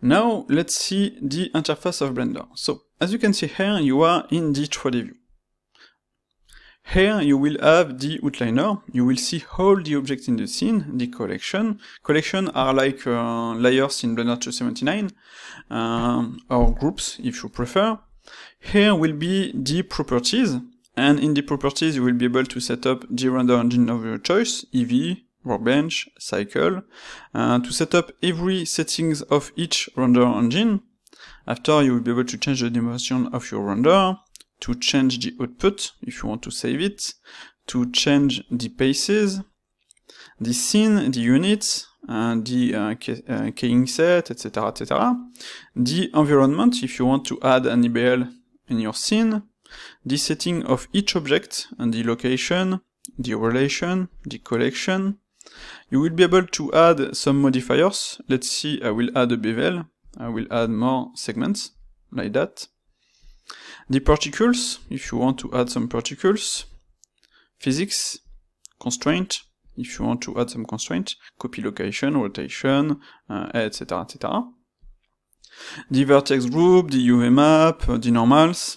Now let's see the interface of Blender. So as you can see here, you are in the 3D view. Here you will have the outliner, you will see all the objects in the scene, the collection. Collection are like uh, layers in Blender 279, um, uh, or groups if you prefer. Here will be the properties, and in the properties you will be able to set up the render engine of your choice, EV, workbench, cycle, uh, to set up every settings of each render engine. After you will be able to change the dimension of your render, to change the output if you want to save it, to change the paces, the scene, the units, uh, the uh, uh, keying set, etc., etc. The environment, if you want to add an EBL in your scene, the setting of each object and the location, the relation, the collection, you will be able to add some modifiers. Let's see, I will add a bevel. I will add more segments, like that. The particles, if you want to add some particles. Physics, constraint, if you want to add some constraint. Copy location, rotation, uh, etc, etc. The vertex group, the UV map, uh, the normals.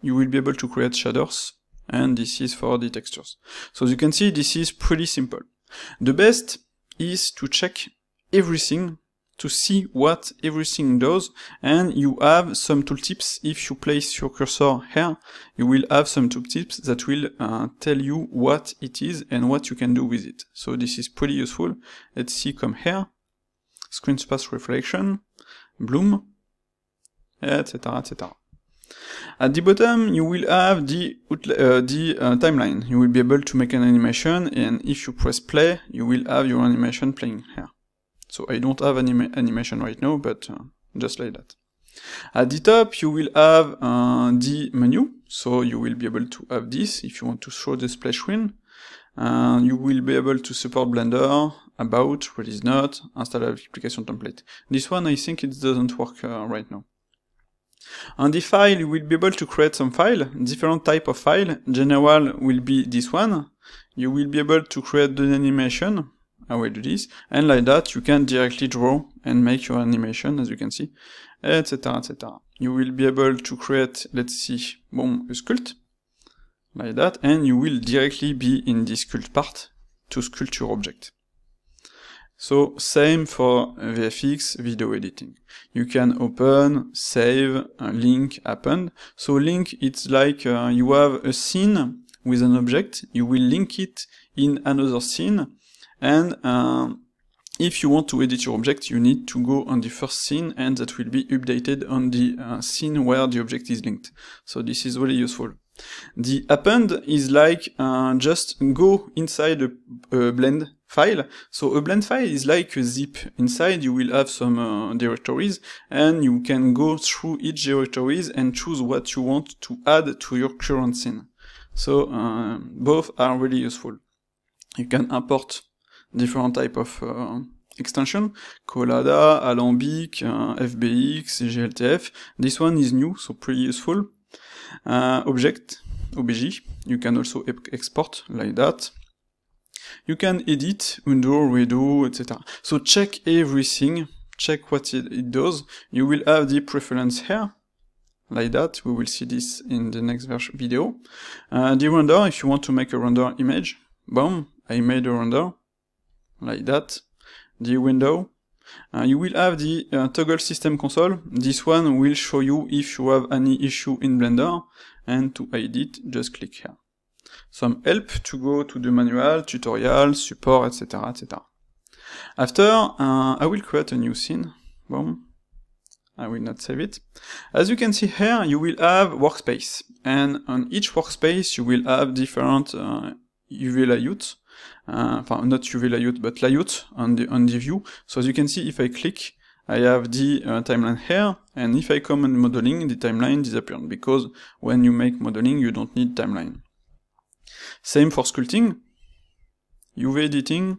You will be able to create shaders. And this is for the textures. So as you can see, this is pretty simple. The best is to check everything to see what everything does and you have some tooltips if you place your cursor here you will have some tooltips that will uh, tell you what it is and what you can do with it so this is pretty useful let's see come here screen space reflection bloom etc etc at the bottom, you will have the, uh, the uh, timeline. You will be able to make an animation and if you press play, you will have your animation playing here. So I don't have anima animation right now, but uh, just like that. At the top, you will have uh, the menu. So you will be able to have this if you want to show the splash screen. Uh, you will be able to support Blender, about, release not, install application template. This one, I think it doesn't work uh, right now. On the file, you will be able to create some file, different type of file. General will be this one. You will be able to create the animation. I will do this. And like that, you can directly draw and make your animation, as you can see, etc, etc. You will be able to create, let's see, boom, a sculpt, like that, and you will directly be in this sculpt part to sculpt your object. So same for VFX video editing. You can open, save, link append. So link, it's like uh, you have a scene with an object, you will link it in another scene, and um, if you want to edit your object, you need to go on the first scene and that will be updated on the uh, scene where the object is linked. So this is really useful. The append is like uh, just go inside a, a, blend file. So a blend file is like a zip. Inside you will have some uh, directories and you can go through each directories and choose what you want to add to your current scene. So uh, both are really useful. You can import different type of uh, extension, Colada, Alambic, uh, FBX, GLTF. This one is new, so pretty useful. Uh, object, OBJ. You can also export like that. You can edit, undo, redo, etc. So check everything, check what it, it does. You will have the preference here, like that. We will see this in the next video. Uh, the render, if you want to make a render image, boom, I made a render, like that. The window, uh, you will have the uh, toggle system console. This one will show you if you have any issue in Blender. And to hide it, just click here. Some help to go to the manual, tutorial, support, etc. etc. After, uh, I will create a new scene. Boom. I will not save it. As you can see here, you will have workspace. And on each workspace, you will have different uh, UV layouts. Euh, not UV layout, but layout on the, on the view. So as you can see, if I click, I have the uh, timeline here, and if I come and modeling, the timeline disappears, because when you make modeling, you don't need timeline. Same for sculpting, UV editing,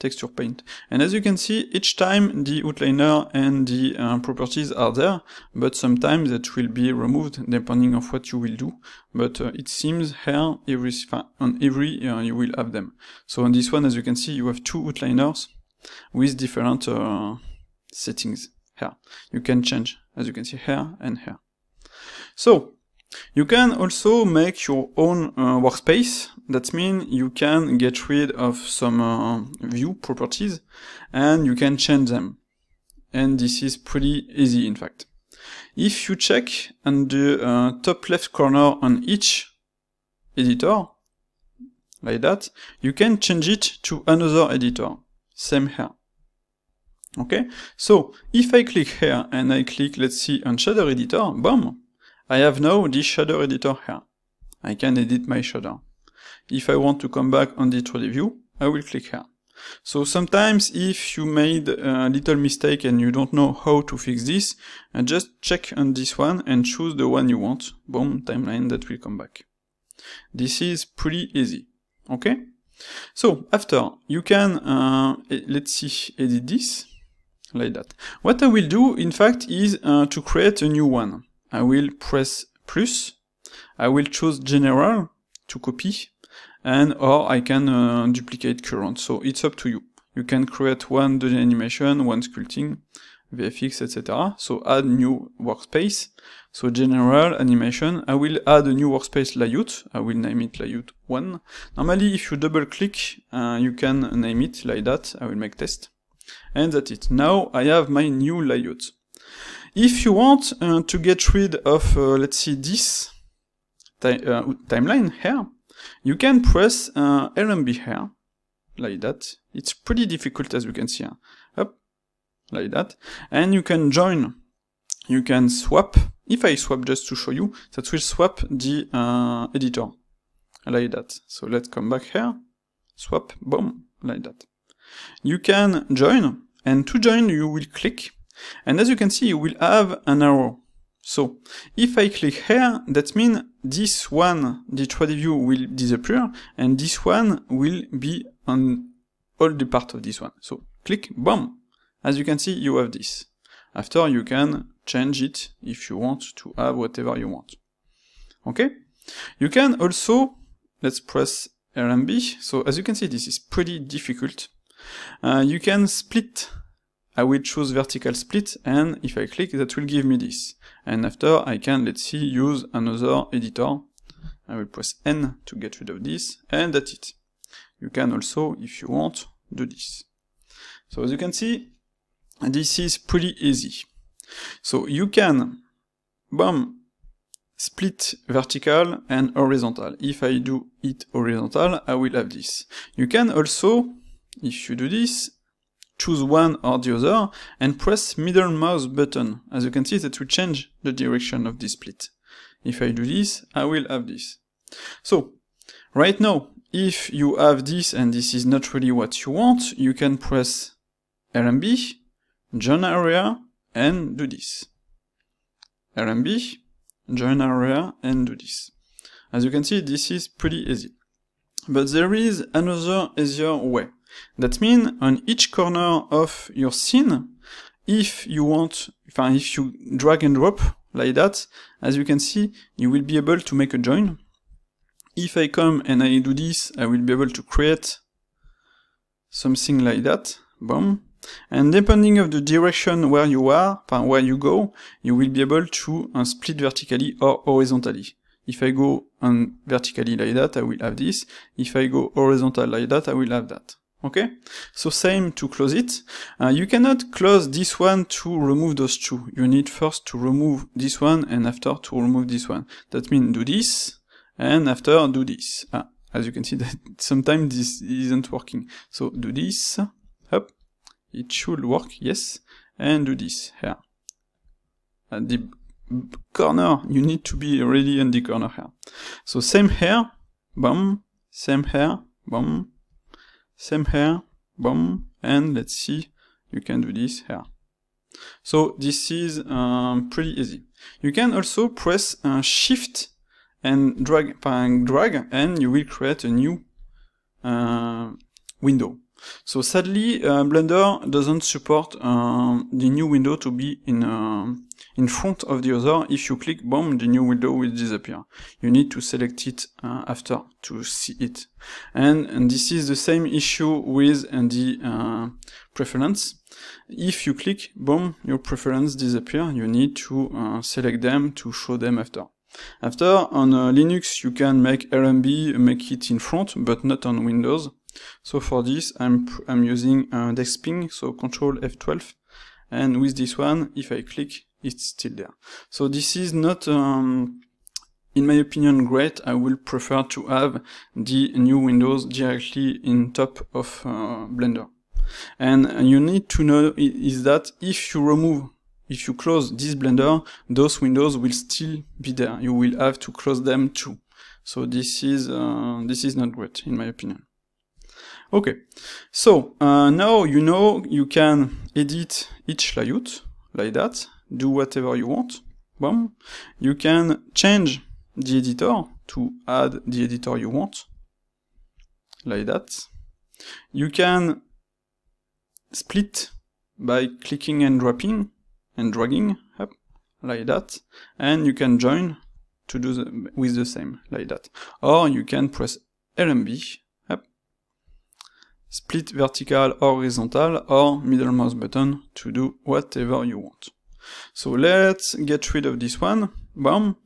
texture paint. And as you can see, each time the outliner and the uh, properties are there, but sometimes that will be removed depending on what you will do. But uh, it seems here every, on every uh, you will have them. So on this one, as you can see, you have two outliners with different uh, settings here. You can change, as you can see here and here. So you can also make your own uh, workspace. That means you can get rid of some uh, view properties and you can change them. And this is pretty easy in fact. If you check on the uh, top left corner on each editor, like that, you can change it to another editor. Same here. Okay, so if I click here and I click, let's see, on shader editor, boom, I have now this shader editor here. I can edit my shader. If I want to come back on the 3D view, I will click here. So sometimes if you made a little mistake and you don't know how to fix this, uh, just check on this one and choose the one you want. Boom, timeline that will come back. This is pretty easy. Okay? So after, you can, uh, let's see, edit this like that. What I will do, in fact, is uh, to create a new one. I will press plus. I will choose general to copy and or I can uh, duplicate current. So it's up to you. You can create one doing animation, one sculpting, VFX, etc. So add new workspace. So general animation. I will add a new workspace layout. I will name it layout one. Normally, if you double click, uh, you can name it like that. I will make test. And that's it. Now I have my new layout. If you want uh, to get rid of, uh, let's see, this ti uh, timeline here, you can press uh, LMB here, like that. It's pretty difficult as you can see. Up, like that. And you can join, you can swap. If I swap just to show you, that will swap the uh, editor, like that. So let's come back here, swap, boom, like that. You can join, and to join you will click and as you can see, you will have an arrow. So if I click here, that means this one, the 3D view will disappear and this one will be on all the part of this one. So click, boom! As you can see, you have this. After you can change it if you want to have whatever you want. Okay? You can also, let's press RMB. So as you can see, this is pretty difficult. Uh, you can split I will choose vertical split and if I click that will give me this. And after I can, let's see, use another editor. I will press N to get rid of this and that's it. You can also, if you want, do this. So as you can see, this is pretty easy. So you can, boom, split vertical and horizontal. If I do it horizontal, I will have this. You can also, if you do this, choose one or the other and press middle mouse button. As you can see that will change the direction of this split. If I do this, I will have this. So right now, if you have this and this is not really what you want, you can press RMB, join area and do this. RMB, join area and do this. As you can see, this is pretty easy. But there is another easier way. That means on each corner of your scene, if you want, if you drag and drop like that, as you can see, you will be able to make a join. If I come and I do this, I will be able to create something like that. Boom. And depending of the direction where you are, where you go, you will be able to uh, split vertically or horizontally. If I go on um, vertically like that, I will have this. If I go horizontal like that, I will have that okay so same to close it uh, you cannot close this one to remove those two you need first to remove this one and after to remove this one that means do this and after do this ah, as you can see that sometimes this isn't working so do this up it should work yes and do this here at the corner you need to be really in the corner here so same here boom same here boom same here, boom, and let's see, you can do this here. So this is um, pretty easy. You can also press uh, shift and drag, and drag, and you will create a new uh, window. So sadly, uh, Blender doesn't support um, the new window to be in um, in front of the other. If you click, boom, the new window will disappear. You need to select it uh, after to see it. And, and, this is the same issue with uh, the uh, preference. If you click, boom, your preference disappear. You need to uh, select them to show them after. After, on uh, Linux, you can make RMB, make it in front, but not on Windows. So for this, I'm, I'm using uh, Dexping, so Control F12. And with this one, if I click, it's still there. So this is not, um, in my opinion, great. I will prefer to have the new windows directly in top of uh, Blender. And you need to know is that if you remove if you close this blender, those windows will still be there. You will have to close them too. So this is, uh, this is not great in my opinion. Okay. So, uh, now you know you can edit each layout like that, do whatever you want, boom. You can change the editor to add the editor you want, like that. You can split by clicking and dropping and dragging up like that, and you can join to do the, with the same like that. Or you can press LMB split vertical horizontal or middle mouse button to do whatever you want. So let's get rid of this one. Boom.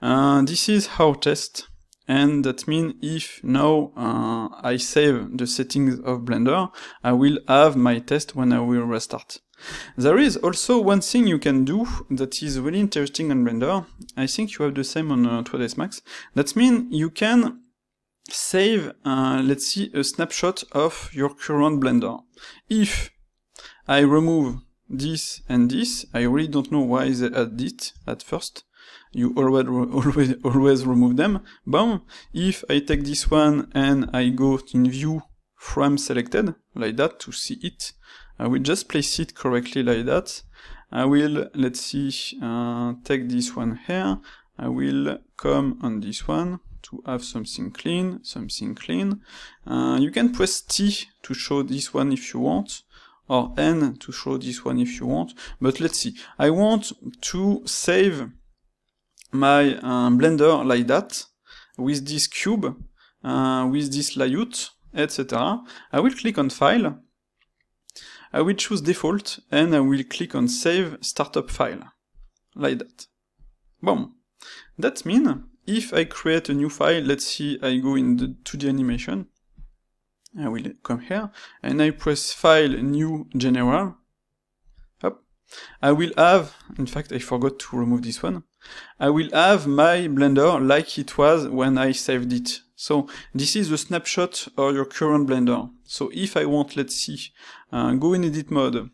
Uh, this is how test. And that means if now uh, I save the settings of Blender, I will have my test when I will restart. There is also one thing you can do that is really interesting on Blender. I think you have the same on uh, 2ds Max. That means you can save, uh, let's see, a snapshot of your current Blender. If I remove this and this, I really don't know why they add it at first. You always, always, always remove them. Boom. If I take this one and I go in view frame selected, like that, to see it, I will just place it correctly like that. I will, let's see, uh, take this one here. I will come on this one to have something clean, something clean. Uh, you can press T to show this one if you want, or N to show this one if you want. But let's see. I want to save my um, Blender like that, with this cube, uh, with this layout, etc. I will click on File. I will choose Default, and I will click on Save Startup File. Like that. Boom. That means if I create a new file, let's see, I go in the, to the animation. I will come here and I press file new general. I will have, in fact, I forgot to remove this one. I will have my Blender like it was when I saved it. So this is a snapshot of your current Blender. So if I want, let's see, uh, go in edit mode,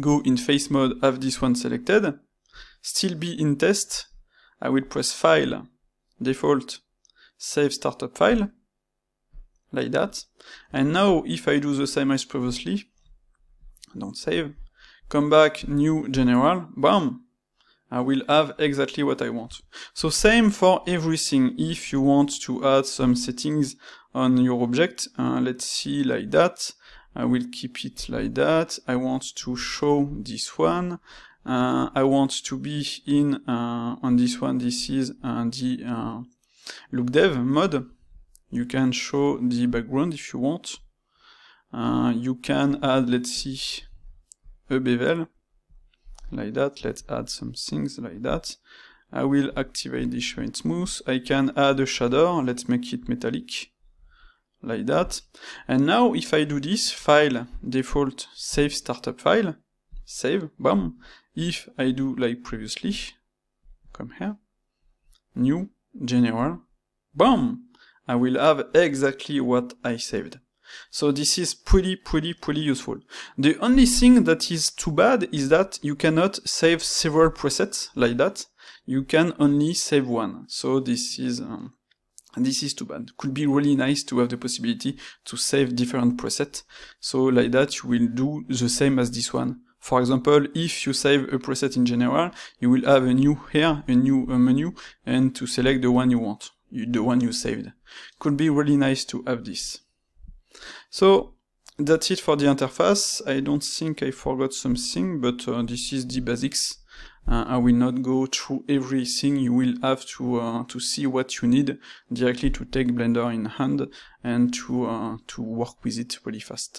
go in face mode, have this one selected, still be in test, I will press file, default save startup file, like that. And now if I do the same as previously, don't save, come back, new general, bam, I will have exactly what I want. So same for everything. If you want to add some settings on your object, uh, let's see like that. I will keep it like that. I want to show this one uh, I want to be in, uh, on this one, this is uh, the uh, look dev mode. You can show the background if you want. Uh, you can add, let's see, a bevel like that. Let's add some things like that. I will activate the shine smooth. I can add a shader. Let's make it metallic like that. And now if I do this file default save startup file, save, bam, if I do like previously, come here, new, general, boom! I will have exactly what I saved. So this is pretty, pretty, pretty useful. The only thing that is too bad is that you cannot save several presets like that. You can only save one. So this is, um, this is too bad. Could be really nice to have the possibility to save different presets. So like that you will do the same as this one for example, if you save a preset in general, you will have a new here, a new a menu, and to select the one you want, the one you saved. Could be really nice to have this. So that's it for the interface. I don't think I forgot something, but uh, this is the basics. Uh, I will not go through everything. You will have to uh, to see what you need directly to take Blender in hand and to uh, to work with it really fast.